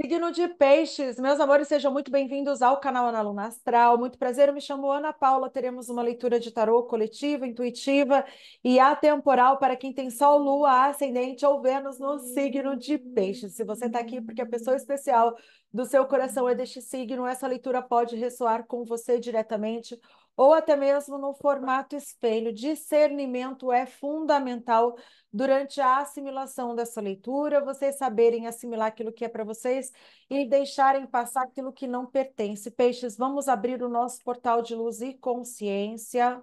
Signo de peixes, meus amores, sejam muito bem-vindos ao canal Ana Luna Astral. Muito prazer, eu me chamo Ana Paula. Teremos uma leitura de tarô coletiva, intuitiva e atemporal para quem tem Sol, Lua, Ascendente ou Vênus no signo de peixes. Se você está aqui porque a pessoa especial do seu coração é deste signo, essa leitura pode ressoar com você diretamente ou até mesmo no formato espelho. Discernimento é fundamental durante a assimilação dessa leitura, vocês saberem assimilar aquilo que é para vocês e deixarem passar aquilo que não pertence. Peixes, vamos abrir o nosso portal de luz e consciência.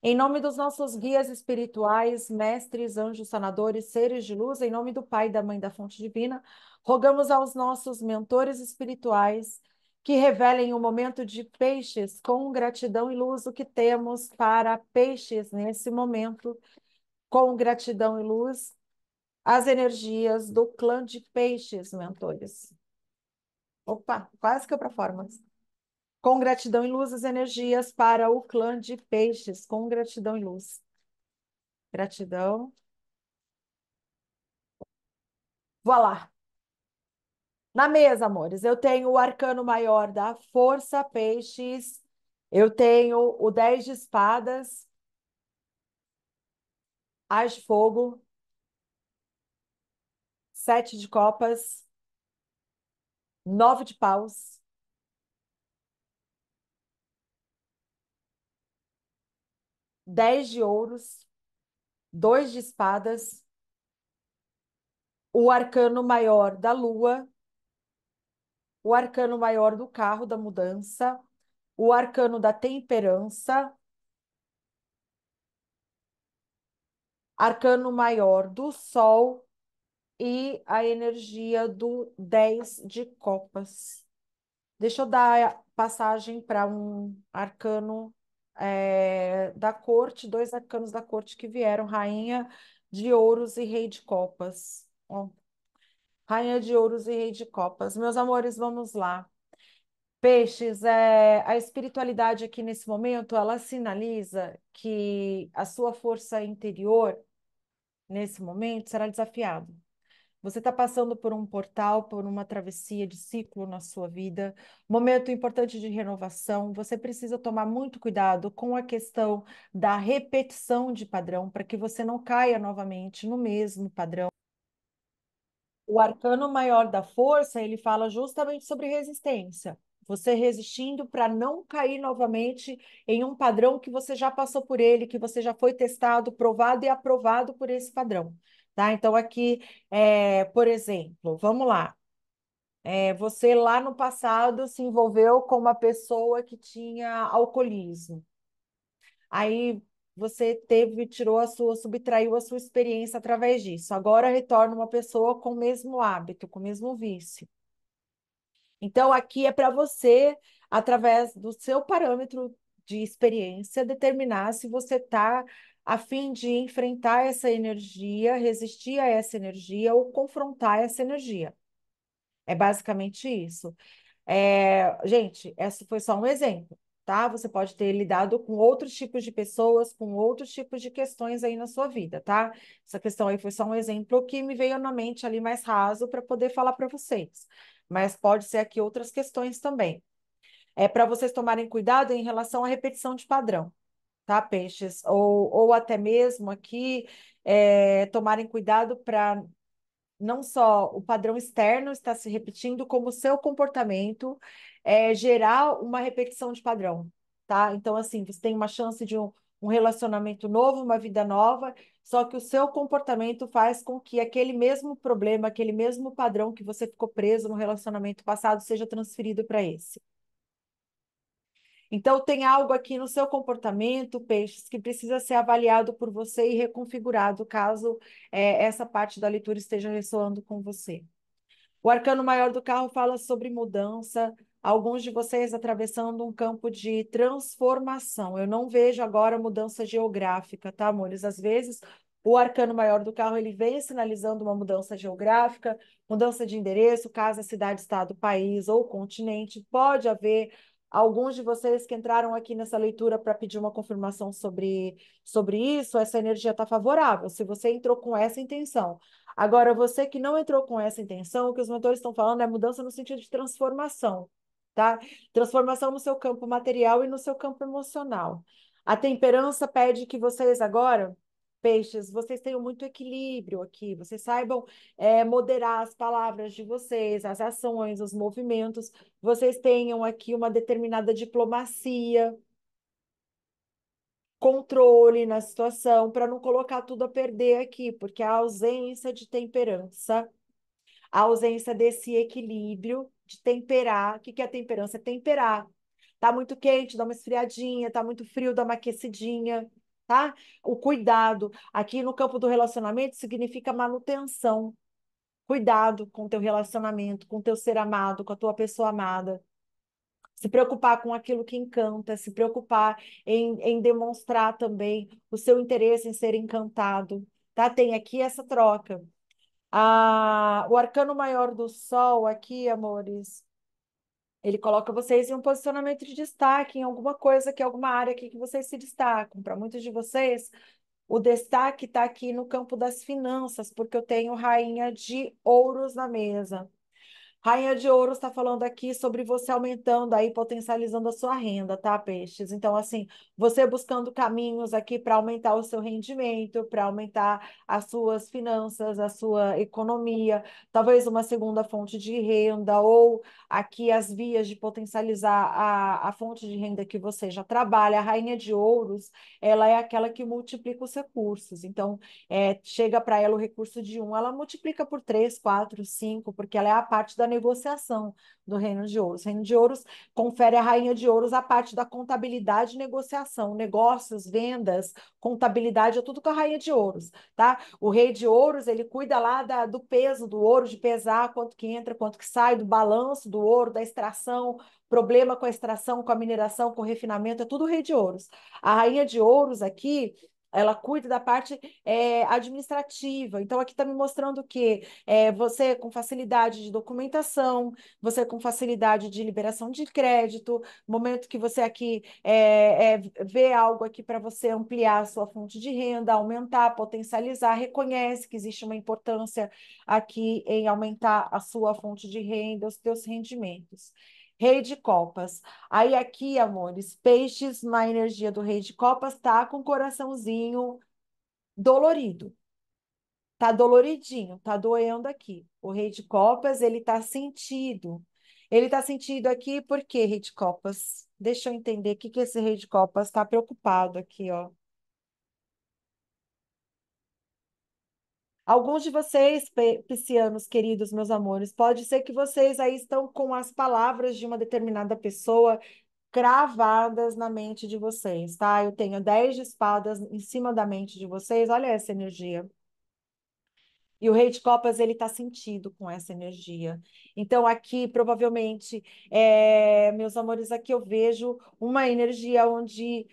Em nome dos nossos guias espirituais, mestres, anjos sanadores, seres de luz, em nome do Pai, da Mãe, da Fonte Divina, rogamos aos nossos mentores espirituais que revelem o momento de peixes com gratidão e luz, o que temos para peixes nesse momento, com gratidão e luz, as energias do clã de peixes, mentores. Opa, quase que eu para forma Com gratidão e luz, as energias para o clã de peixes, com gratidão e luz. Gratidão. lá na mesa, amores, eu tenho o arcano maior da força, peixes. Eu tenho o 10 de espadas. As de fogo. Sete de copas. Nove de paus. Dez de ouros. Dois de espadas. O arcano maior da lua o arcano maior do carro da mudança, o arcano da temperança, arcano maior do sol e a energia do 10 de copas. Deixa eu dar passagem para um arcano é, da corte, dois arcanos da corte que vieram, rainha de ouros e rei de copas. Ó. Rainha de Ouros e Rei de Copas. Meus amores, vamos lá. Peixes, é, a espiritualidade aqui nesse momento, ela sinaliza que a sua força interior, nesse momento, será desafiada. Você está passando por um portal, por uma travessia de ciclo na sua vida, momento importante de renovação. Você precisa tomar muito cuidado com a questão da repetição de padrão, para que você não caia novamente no mesmo padrão o arcano maior da força, ele fala justamente sobre resistência. Você resistindo para não cair novamente em um padrão que você já passou por ele, que você já foi testado, provado e aprovado por esse padrão. Tá? Então, aqui, é, por exemplo, vamos lá. É, você lá no passado se envolveu com uma pessoa que tinha alcoolismo. Aí você teve, tirou a sua, subtraiu a sua experiência através disso. Agora retorna uma pessoa com o mesmo hábito, com o mesmo vício. Então, aqui é para você, através do seu parâmetro de experiência, determinar se você está a fim de enfrentar essa energia, resistir a essa energia ou confrontar essa energia. É basicamente isso. É, gente, essa foi só um exemplo tá? Você pode ter lidado com outros tipos de pessoas, com outros tipos de questões aí na sua vida, tá? Essa questão aí foi só um exemplo que me veio na mente ali mais raso para poder falar para vocês, mas pode ser aqui outras questões também. É para vocês tomarem cuidado em relação à repetição de padrão, tá, peixes? Ou, ou até mesmo aqui é, tomarem cuidado para não só o padrão externo está se repetindo, como o seu comportamento é, gerar uma repetição de padrão, tá? Então, assim, você tem uma chance de um, um relacionamento novo, uma vida nova, só que o seu comportamento faz com que aquele mesmo problema, aquele mesmo padrão que você ficou preso no relacionamento passado seja transferido para esse. Então, tem algo aqui no seu comportamento, peixes, que precisa ser avaliado por você e reconfigurado, caso é, essa parte da leitura esteja ressoando com você. O arcano maior do carro fala sobre mudança, alguns de vocês atravessando um campo de transformação. Eu não vejo agora mudança geográfica, tá, amores? Às vezes o arcano maior do carro ele vem sinalizando uma mudança geográfica, mudança de endereço, casa, cidade, estado, país ou continente. Pode haver alguns de vocês que entraram aqui nessa leitura para pedir uma confirmação sobre, sobre isso, essa energia está favorável, se você entrou com essa intenção. Agora, você que não entrou com essa intenção, o que os mentores estão falando é mudança no sentido de transformação tá? Transformação no seu campo material e no seu campo emocional. A temperança pede que vocês agora, peixes, vocês tenham muito equilíbrio aqui, vocês saibam é, moderar as palavras de vocês, as ações, os movimentos, vocês tenham aqui uma determinada diplomacia, controle na situação, para não colocar tudo a perder aqui, porque a ausência de temperança a ausência desse equilíbrio de temperar. O que é temperança? É temperar. Tá muito quente, dá uma esfriadinha, tá muito frio, dá uma aquecidinha, tá? O cuidado. Aqui no campo do relacionamento significa manutenção. Cuidado com o teu relacionamento, com o teu ser amado, com a tua pessoa amada. Se preocupar com aquilo que encanta, se preocupar em, em demonstrar também o seu interesse em ser encantado, tá? Tem aqui essa troca o arcano maior do Sol aqui, amores, ele coloca vocês em um posicionamento de destaque, em alguma coisa, que alguma área aqui que vocês se destacam. Para muitos de vocês, o destaque está aqui no campo das finanças, porque eu tenho rainha de ouros na mesa. Rainha de Ouro está falando aqui sobre você aumentando aí, potencializando a sua renda, tá, Peixes? Então, assim, você buscando caminhos aqui para aumentar o seu rendimento, para aumentar as suas finanças, a sua economia, talvez uma segunda fonte de renda, ou aqui as vias de potencializar a, a fonte de renda que você já trabalha. A Rainha de Ouros, ela é aquela que multiplica os recursos. Então, é, chega para ela o recurso de um, ela multiplica por três, quatro, cinco, porque ela é a parte da negociação do Reino de Ouros. O Reino de Ouros confere à Rainha de Ouros a parte da contabilidade e negociação, negócios, vendas, contabilidade, é tudo com a Rainha de Ouros, tá? O Rei de Ouros, ele cuida lá da, do peso do ouro, de pesar quanto que entra, quanto que sai, do balanço do ouro, da extração, problema com a extração, com a mineração, com o refinamento, é tudo Rei de Ouros. A Rainha de Ouros aqui, ela cuida da parte é, administrativa. Então, aqui está me mostrando que é, você com facilidade de documentação, você com facilidade de liberação de crédito, momento que você aqui é, vê algo aqui para você ampliar a sua fonte de renda, aumentar, potencializar, reconhece que existe uma importância aqui em aumentar a sua fonte de renda, os seus rendimentos. Rei de Copas. Aí aqui, amores, peixes na energia do Rei de Copas tá com o coraçãozinho dolorido. Tá doloridinho, tá doendo aqui. O Rei de Copas, ele tá sentido. Ele tá sentido aqui porque Rei de Copas. Deixa eu entender o que que esse Rei de Copas tá preocupado aqui, ó. Alguns de vocês, piscianos queridos, meus amores, pode ser que vocês aí estão com as palavras de uma determinada pessoa cravadas na mente de vocês, tá? Eu tenho 10 espadas em cima da mente de vocês, olha essa energia. E o Rei de Copas, ele tá sentido com essa energia. Então, aqui, provavelmente, é, meus amores, aqui eu vejo uma energia onde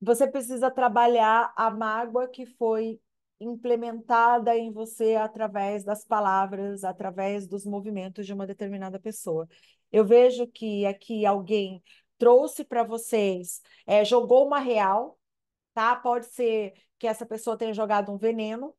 você precisa trabalhar a mágoa que foi implementada em você através das palavras, através dos movimentos de uma determinada pessoa. Eu vejo que aqui alguém trouxe para vocês, é, jogou uma real, tá? Pode ser que essa pessoa tenha jogado um veneno,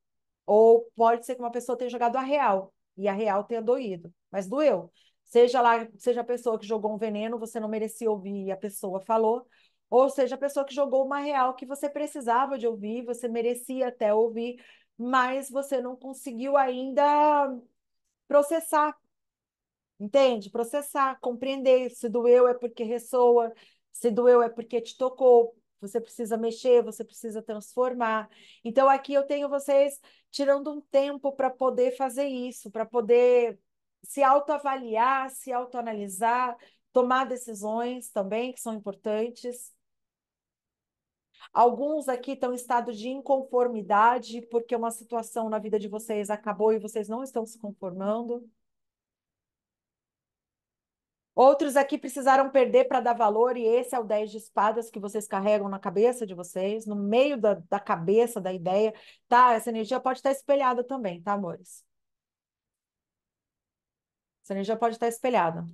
ou pode ser que uma pessoa tenha jogado a real e a real tenha doído, mas doeu. Seja lá, seja a pessoa que jogou um veneno, você não merecia ouvir e a pessoa falou, ou seja, a pessoa que jogou uma real que você precisava de ouvir, você merecia até ouvir, mas você não conseguiu ainda processar. Entende? Processar, compreender. Se doeu é porque ressoa, se doeu é porque te tocou. Você precisa mexer, você precisa transformar. Então, aqui eu tenho vocês tirando um tempo para poder fazer isso, para poder se autoavaliar, se autoanalisar, tomar decisões também que são importantes. Alguns aqui estão em estado de inconformidade, porque uma situação na vida de vocês acabou e vocês não estão se conformando. Outros aqui precisaram perder para dar valor, e esse é o 10 de espadas que vocês carregam na cabeça de vocês, no meio da, da cabeça, da ideia, tá? Essa energia pode estar espelhada também, tá, amores? Essa energia pode estar espelhada.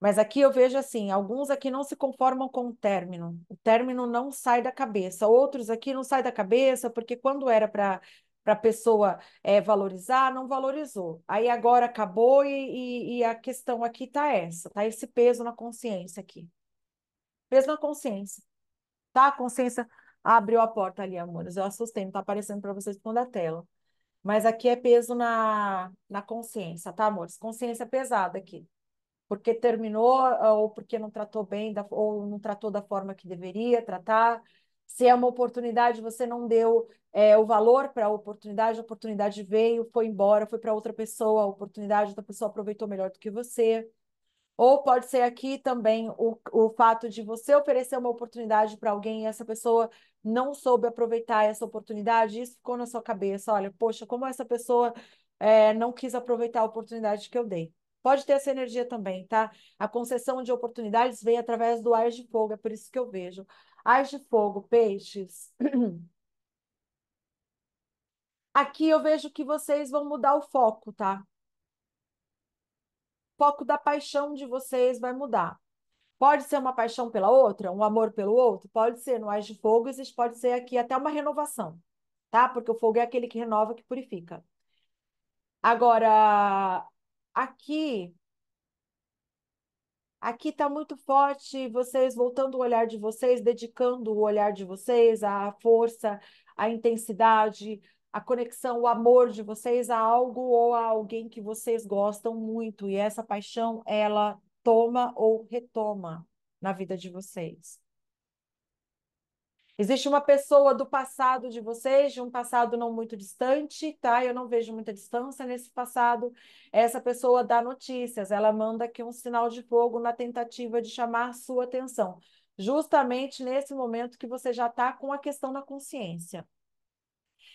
Mas aqui eu vejo assim, alguns aqui não se conformam com o término. O término não sai da cabeça. Outros aqui não sai da cabeça porque quando era para para a pessoa é, valorizar, não valorizou. Aí agora acabou e, e, e a questão aqui está essa, tá esse peso na consciência aqui. Peso na consciência. Tá? A consciência abriu a porta ali, amores. Eu assustei, não tá aparecendo para vocês por da tela. Mas aqui é peso na, na consciência, tá, amores? Consciência pesada aqui porque terminou ah, ou porque não tratou bem da, ou não tratou da forma que deveria tratar. Se é uma oportunidade, você não deu é, o valor para a oportunidade, a oportunidade veio, foi embora, foi para outra pessoa, a oportunidade, outra pessoa aproveitou melhor do que você. Ou pode ser aqui também o, o fato de você oferecer uma oportunidade para alguém e essa pessoa não soube aproveitar essa oportunidade, isso ficou na sua cabeça. Olha, poxa, como essa pessoa é, não quis aproveitar a oportunidade que eu dei. Pode ter essa energia também, tá? A concessão de oportunidades vem através do ar de fogo, é por isso que eu vejo. Ar de fogo, peixes. Aqui eu vejo que vocês vão mudar o foco, tá? O foco da paixão de vocês vai mudar. Pode ser uma paixão pela outra, um amor pelo outro, pode ser no ar de fogo, existe, pode ser aqui até uma renovação, tá? Porque o fogo é aquele que renova, que purifica. Agora, aqui Aqui está muito forte vocês voltando o olhar de vocês, dedicando o olhar de vocês a força, a intensidade, a conexão, o amor de vocês a algo ou a alguém que vocês gostam muito. E essa paixão, ela toma ou retoma na vida de vocês. Existe uma pessoa do passado de vocês, de um passado não muito distante, tá? Eu não vejo muita distância nesse passado. Essa pessoa dá notícias, ela manda aqui um sinal de fogo na tentativa de chamar sua atenção, justamente nesse momento que você já está com a questão na consciência.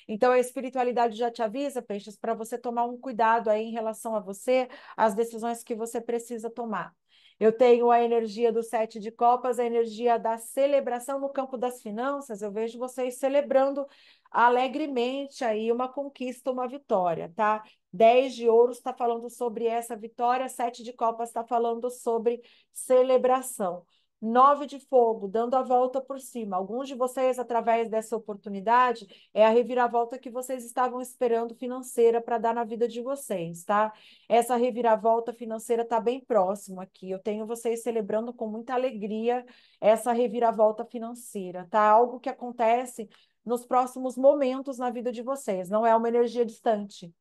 Então, a espiritualidade já te avisa, peixes, para você tomar um cuidado aí em relação a você, as decisões que você precisa tomar. Eu tenho a energia do sete de copas, a energia da celebração no campo das finanças. Eu vejo vocês celebrando alegremente aí uma conquista, uma vitória, tá? Dez de ouros está falando sobre essa vitória, sete de copas está falando sobre celebração. Nove de fogo, dando a volta por cima. Alguns de vocês, através dessa oportunidade, é a reviravolta que vocês estavam esperando financeira para dar na vida de vocês, tá? Essa reviravolta financeira está bem próximo aqui. Eu tenho vocês celebrando com muita alegria essa reviravolta financeira, tá? Algo que acontece nos próximos momentos na vida de vocês. Não é uma energia distante.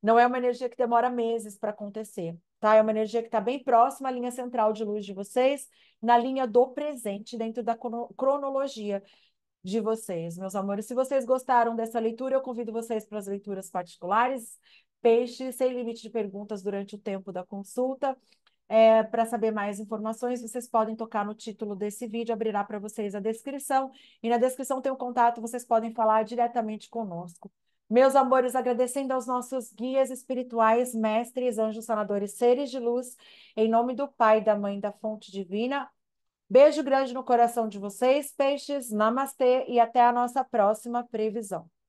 Não é uma energia que demora meses para acontecer. Tá? É uma energia que está bem próxima à linha central de luz de vocês, na linha do presente, dentro da cronologia de vocês, meus amores. Se vocês gostaram dessa leitura, eu convido vocês para as leituras particulares, peixe, sem limite de perguntas durante o tempo da consulta. É, para saber mais informações, vocês podem tocar no título desse vídeo, abrirá para vocês a descrição. E na descrição tem o um contato, vocês podem falar diretamente conosco. Meus amores, agradecendo aos nossos guias espirituais, mestres, anjos sanadores, seres de luz, em nome do Pai, da Mãe, da Fonte Divina. Beijo grande no coração de vocês, peixes, namastê e até a nossa próxima previsão.